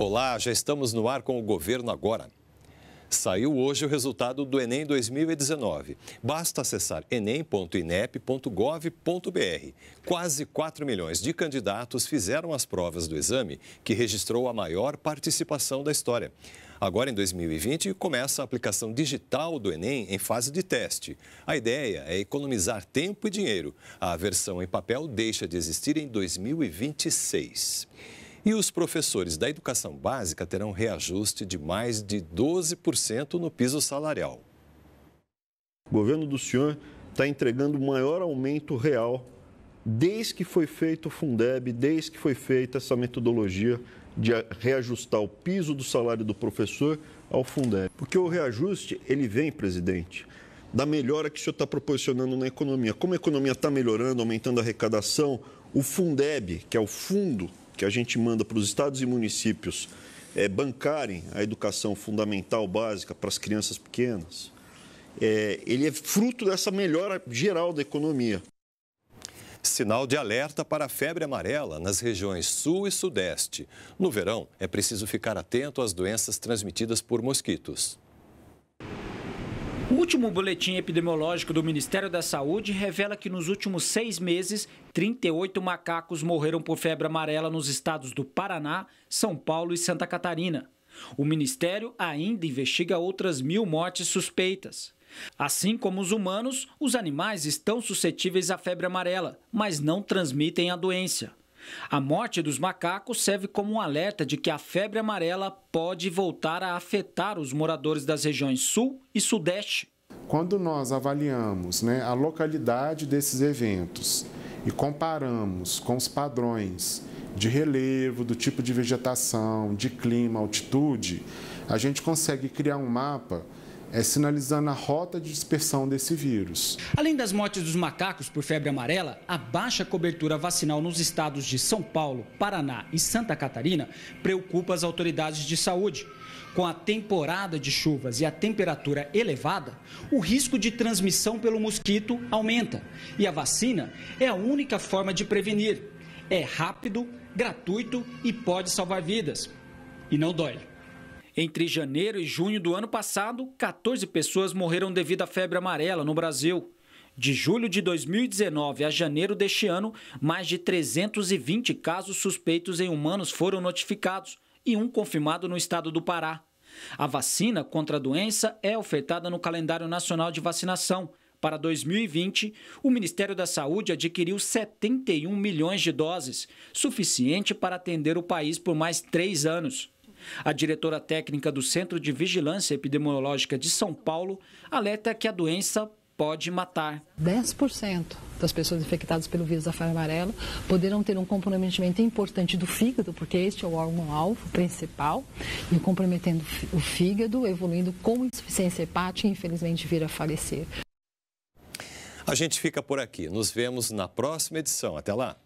Olá, já estamos no ar com o governo agora. Saiu hoje o resultado do Enem 2019. Basta acessar enem.inep.gov.br. Quase 4 milhões de candidatos fizeram as provas do exame, que registrou a maior participação da história. Agora, em 2020, começa a aplicação digital do Enem em fase de teste. A ideia é economizar tempo e dinheiro. A versão em papel deixa de existir em 2026. E os professores da educação básica terão reajuste de mais de 12% no piso salarial. O governo do senhor está entregando o maior aumento real desde que foi feito o Fundeb, desde que foi feita essa metodologia de reajustar o piso do salário do professor ao Fundeb. Porque o reajuste, ele vem, presidente, da melhora que o senhor está proporcionando na economia. Como a economia está melhorando, aumentando a arrecadação, o Fundeb, que é o fundo que a gente manda para os estados e municípios é, bancarem a educação fundamental básica para as crianças pequenas, é, ele é fruto dessa melhora geral da economia. Sinal de alerta para a febre amarela nas regiões sul e sudeste. No verão, é preciso ficar atento às doenças transmitidas por mosquitos. O último boletim epidemiológico do Ministério da Saúde revela que nos últimos seis meses, 38 macacos morreram por febre amarela nos estados do Paraná, São Paulo e Santa Catarina. O Ministério ainda investiga outras mil mortes suspeitas. Assim como os humanos, os animais estão suscetíveis à febre amarela, mas não transmitem a doença. A morte dos macacos serve como um alerta de que a febre amarela pode voltar a afetar os moradores das regiões Sul e Sudeste. Quando nós avaliamos né, a localidade desses eventos e comparamos com os padrões de relevo, do tipo de vegetação, de clima, altitude, a gente consegue criar um mapa é, sinalizando a rota de dispersão desse vírus. Além das mortes dos macacos por febre amarela, a baixa cobertura vacinal nos estados de São Paulo, Paraná e Santa Catarina preocupa as autoridades de saúde. Com a temporada de chuvas e a temperatura elevada, o risco de transmissão pelo mosquito aumenta. E a vacina é a única forma de prevenir. É rápido, gratuito e pode salvar vidas. E não dói. Entre janeiro e junho do ano passado, 14 pessoas morreram devido à febre amarela no Brasil. De julho de 2019 a janeiro deste ano, mais de 320 casos suspeitos em humanos foram notificados e um confirmado no estado do Pará. A vacina contra a doença é ofertada no calendário nacional de vacinação. Para 2020, o Ministério da Saúde adquiriu 71 milhões de doses, suficiente para atender o país por mais três anos. A diretora técnica do Centro de Vigilância Epidemiológica de São Paulo alerta que a doença pode matar. 10% das pessoas infectadas pelo vírus da febre amarela poderão ter um comprometimento importante do fígado, porque este é o órgão-alvo principal, e comprometendo o fígado, evoluindo com insuficiência hepática e infelizmente vir a falecer. A gente fica por aqui. Nos vemos na próxima edição. Até lá!